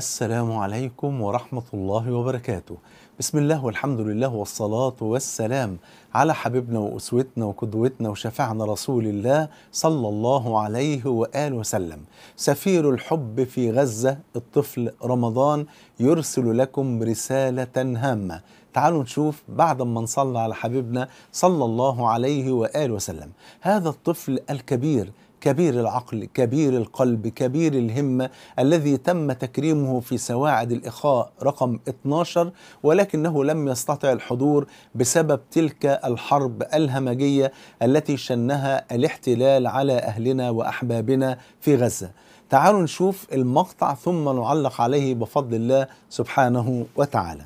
السلام عليكم ورحمة الله وبركاته بسم الله والحمد لله والصلاة والسلام على حبيبنا وأسوتنا وقدوتنا وشفعنا رسول الله صلى الله عليه وآله وسلم سفير الحب في غزة الطفل رمضان يرسل لكم رسالة هامة تعالوا نشوف بعد ما نصلى على حبيبنا صلى الله عليه وآله وسلم هذا الطفل الكبير كبير العقل كبير القلب كبير الهمة الذي تم تكريمه في سواعد الإخاء رقم 12 ولكنه لم يستطع الحضور بسبب تلك الحرب الهمجية التي شنها الاحتلال على أهلنا وأحبابنا في غزة تعالوا نشوف المقطع ثم نعلق عليه بفضل الله سبحانه وتعالى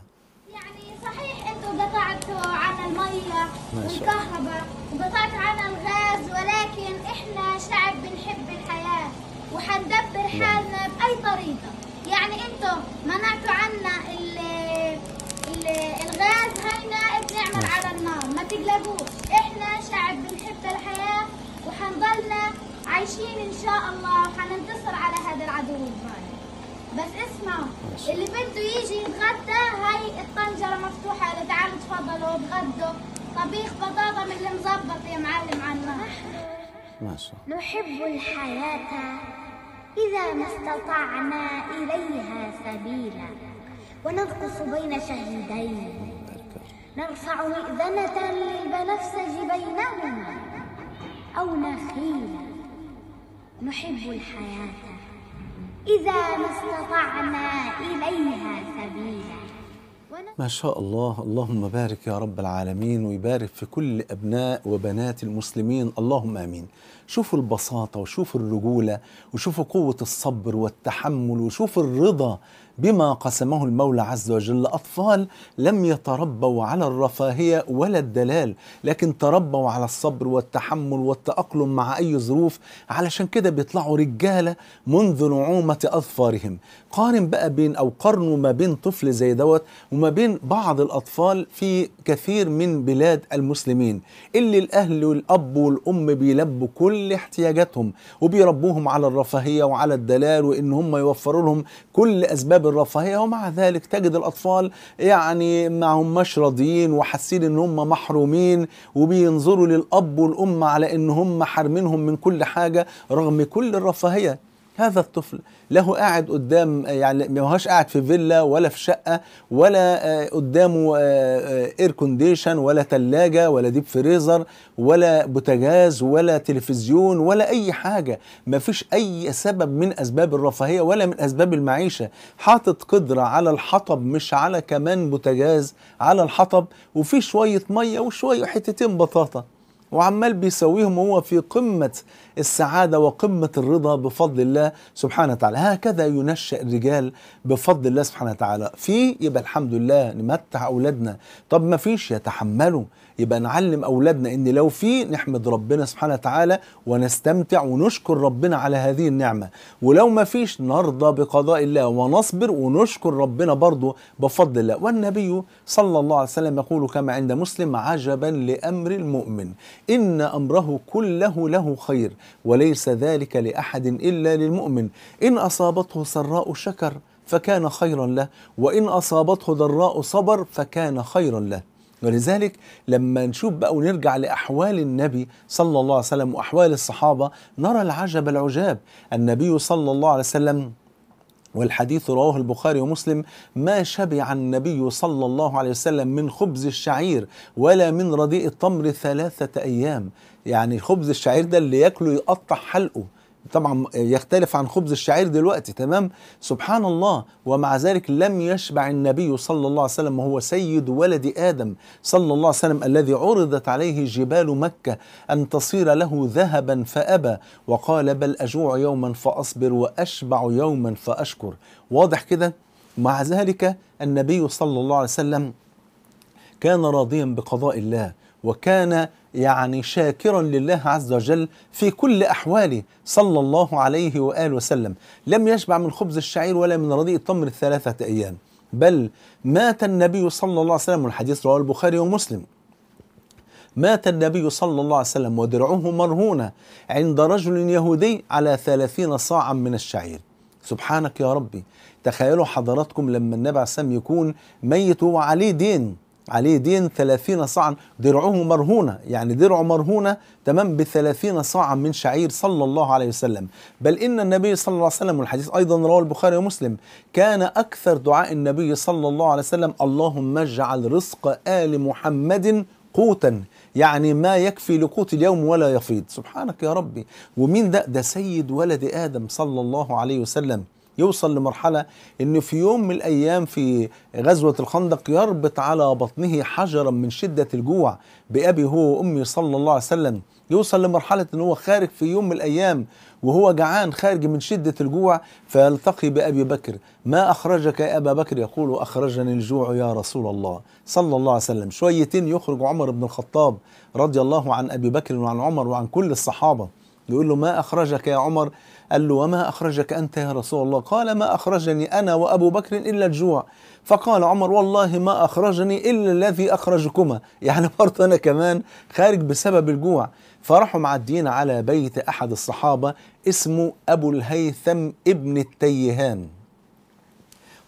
يعني صحيح انتوا قطعتوا عن المية والكهرباء وقطعتوا عن الغاز ولكن احنا شعب بنحب الحياة وحندبر نعم. حالنا بأي طريقة يعني انتم منعتوا عنا ال ال الغاز هينا بنعمل نعم. على النار ما تقلقوش احنا شعب بنحب الحياة وحنضلنا عايشين ان شاء الله وحننتصر على هذا العدو الظالم بس اسمعوا اللي بده يجي يتغدى هاي الطنجرة مفتوحة تعالوا تفضلوا اتغدوا طبيخ بطاطا من مظبط يا معلم عنا ما شاء الله نحب الحياة إذا ما استطعنا إليها سبيلا ونرقص بين شهيدين نرفع مئذنة للبنفسج بينهما أو نخيلا نحب الحياة إذا ما استطعنا إليها سبيلا وانا ما شاء الله اللهم بارك يا رب العالمين ويبارك في كل ابناء وبنات المسلمين اللهم امين شوفوا البساطة وشوفوا الرجولة وشوفوا قوة الصبر والتحمل وشوفوا الرضا بما قسمه المولى عز وجل لأطفال لم يتربوا على الرفاهية ولا الدلال لكن تربوا على الصبر والتحمل والتأقلم مع أي ظروف علشان كده بيطلعوا رجالة منذ نعومة أظفارهم قارن بقى بين أو قارنوا ما بين طفل زي دوت وما بين بعض الأطفال في كثير من بلاد المسلمين اللي الأهل والأب والأم بيلبوا كل كل احتياجاتهم وبيربوهم على الرفاهية وعلى الدلال وإن هم يوفروا لهم كل أسباب الرفاهية ومع ذلك تجد الأطفال يعني ما هماش راضيين وحاسين إن هم محرومين وبينظروا للأب والأم على إن هم حارمينهم من كل حاجة رغم كل الرفاهية هذا الطفل له قاعد قدام يعني ما هوش قاعد في فيلا ولا في شقه ولا آه، قدامه اير آه، كونديشن آه، ولا ثلاجه ولا ديب فريزر ولا بوتاجاز ولا تلفزيون ولا اي حاجه ما فيش اي سبب من اسباب الرفاهيه ولا من اسباب المعيشه حاطط قدره على الحطب مش على كمان بوتاجاز على الحطب وفي شويه ميه وشويه حتتين بطاطا وعمال بيسويهم وهو في قمه السعادة وقمة الرضا بفضل الله سبحانه وتعالى هكذا ينشأ الرجال بفضل الله سبحانه وتعالى في يبقى الحمد لله نمتع أولادنا طب ما فيش يتحملوا يبقى نعلم أولادنا إن لو في نحمد ربنا سبحانه وتعالى ونستمتع ونشكر ربنا على هذه النعمة ولو ما فيش نرضى بقضاء الله ونصبر ونشكر ربنا برضه بفضل الله والنبي صلى الله عليه وسلم يقول كما عند مسلم عجبا لأمر المؤمن إن أمره كله له خير وليس ذلك لأحد إلا للمؤمن إن أصابته سراء شكر فكان خيرا له وإن أصابته ضراء صبر فكان خيرا له ولذلك لما نشوف بقى ونرجع لأحوال النبي صلى الله عليه وسلم وأحوال الصحابة نرى العجب العجاب النبي صلى الله عليه وسلم والحديث رواه البخاري ومسلم ما شبع النبي صلى الله عليه وسلم من خبز الشعير ولا من رديء التمر ثلاثة أيام يعني خبز الشعير ده اللي ياكله يقطع حلقه طبعا يختلف عن خبز الشعير دلوقتي تمام سبحان الله ومع ذلك لم يشبع النبي صلى الله عليه وسلم وهو سيد ولد آدم صلى الله عليه وسلم الذي عرضت عليه جبال مكة أن تصير له ذهبا فأبى وقال بل أجوع يوما فأصبر وأشبع يوما فأشكر واضح كده مع ذلك النبي صلى الله عليه وسلم كان راضيا بقضاء الله وكان يعني شاكرا لله عز وجل في كل أحواله صلى الله عليه وآله وسلم لم يشبع من خبز الشعير ولا من رديء التمر ثلاثة أيام بل مات النبي صلى الله عليه وسلم والحديث رواه البخاري ومسلم مات النبي صلى الله عليه وسلم ودرعه مرهونة عند رجل يهودي على ثلاثين صاعا من الشعير سبحانك يا ربي تخيلوا حضراتكم لما النبي عليه يكون ميت وعليه دين عليه دين 30 صاعا درعه مرهونة يعني درعه مرهونة تمام ب 30 صاعا من شعير صلى الله عليه وسلم بل إن النبي صلى الله عليه وسلم والحديث أيضا رواه البخاري ومسلم كان أكثر دعاء النبي صلى الله عليه وسلم اللهم اجعل رزق آل محمد قوتا يعني ما يكفي لقوت اليوم ولا يفيض سبحانك يا ربي ومين ده ده سيد ولد آدم صلى الله عليه وسلم يوصل لمرحله انه في يوم من الايام في غزوه الخندق يربط على بطنه حجرا من شده الجوع بابي هو وامي صلى الله عليه وسلم يوصل لمرحله ان هو خارج في يوم من الايام وهو جعان خارج من شده الجوع فيلتقي بابي بكر ما اخرجك يا ابا بكر يقول اخرجني الجوع يا رسول الله صلى الله عليه وسلم شويتين يخرج عمر بن الخطاب رضي الله عن ابي بكر وعن عمر وعن كل الصحابه يقول له ما اخرجك يا عمر قال له وما أخرجك أنت يا رسول الله قال ما أخرجني أنا وأبو بكر إلا الجوع فقال عمر والله ما أخرجني إلا الذي أخرجكما يعني برضه أنا كمان خارج بسبب الجوع فراحوا معديين على بيت أحد الصحابة اسمه أبو الهيثم ابن التيهان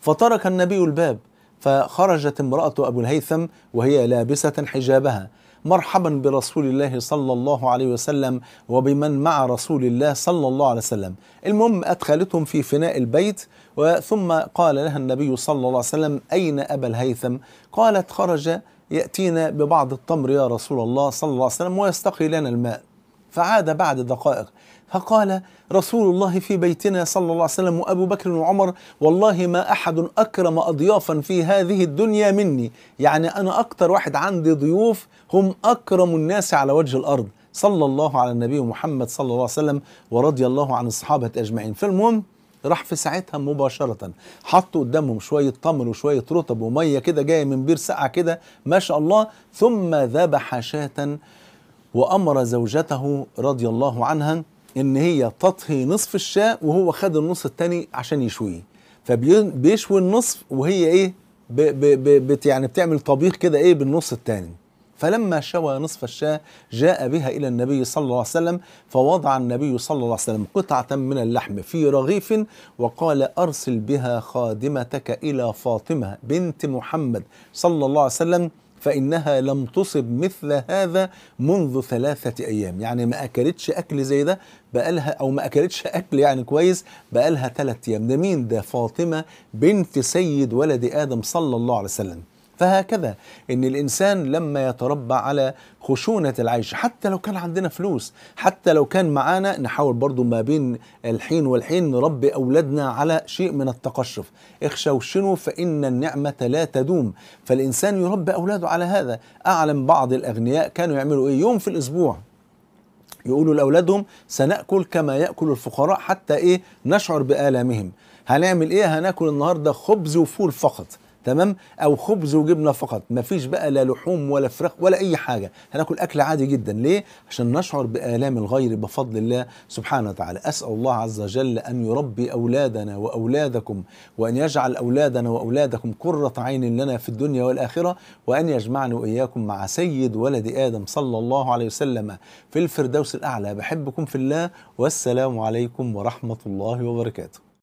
فترك النبي الباب فخرجت امرأة أبو الهيثم وهي لابسة حجابها مرحبا برسول الله صلى الله عليه وسلم وبمن مع رسول الله صلى الله عليه وسلم المهم أدخلتهم في فناء البيت وثم قال لها النبي صلى الله عليه وسلم أين أبا الهيثم قالت خرج يأتينا ببعض التمر يا رسول الله صلى الله عليه وسلم ويستقي لنا الماء فعاد بعد دقائق فقال رسول الله في بيتنا صلى الله عليه وسلم وابو بكر وعمر والله ما احد اكرم اضيافا في هذه الدنيا مني يعني انا اكتر واحد عندي ضيوف هم اكرم الناس على وجه الارض صلى الله على النبي محمد صلى الله عليه وسلم ورضي الله عن الصحابه اجمعين فالمهم راح في ساعتها مباشرة حطوا قدامهم شوية تمر وشوية رطب ومية كده جاية من بير ساقعة كده ما شاء الله ثم ذبح شاة وأمر زوجته رضي الله عنها إن هي تطهي نصف الشاء وهو خد النص التاني عشان يشويه فبيشوي النصف وهي إيه ب ب ب بت يعني بتعمل طبيخ كده إيه بالنص التاني فلما شوى نصف الشاة جاء بها إلى النبي صلى الله عليه وسلم فوضع النبي صلى الله عليه وسلم قطعة من اللحم في رغيف وقال أرسل بها خادمتك إلى فاطمة بنت محمد صلى الله عليه وسلم فإنها لم تصب مثل هذا منذ ثلاثة أيام يعني ما أكلتش أكل زي ده بقالها أو ما أكلتش أكل يعني كويس بقالها ثلاثة أيام ده مين ده فاطمة بنت سيد ولد آدم صلى الله عليه وسلم فهكذا ان الانسان لما يتربى على خشونه العيش حتى لو كان عندنا فلوس حتى لو كان معانا نحاول برضو ما بين الحين والحين نربي اولادنا على شيء من التقشف اخشوشنوا فان النعمه لا تدوم فالانسان يربي اولاده على هذا اعلم بعض الاغنياء كانوا يعملوا ايه يوم في الاسبوع يقولوا لاولادهم سناكل كما ياكل الفقراء حتى ايه نشعر بالامهم هنعمل ايه هناكل النهارده خبز وفول فقط تمام او خبز وجبنه فقط مفيش بقى لا لحوم ولا فراخ ولا اي حاجه هناكل اكل عادي جدا ليه عشان نشعر بالام الغير بفضل الله سبحانه وتعالى اسال الله عز وجل ان يربي اولادنا واولادكم وان يجعل اولادنا واولادكم قره عين لنا في الدنيا والاخره وان يجمعني واياكم مع سيد ولد ادم صلى الله عليه وسلم في الفردوس الاعلى بحبكم في الله والسلام عليكم ورحمه الله وبركاته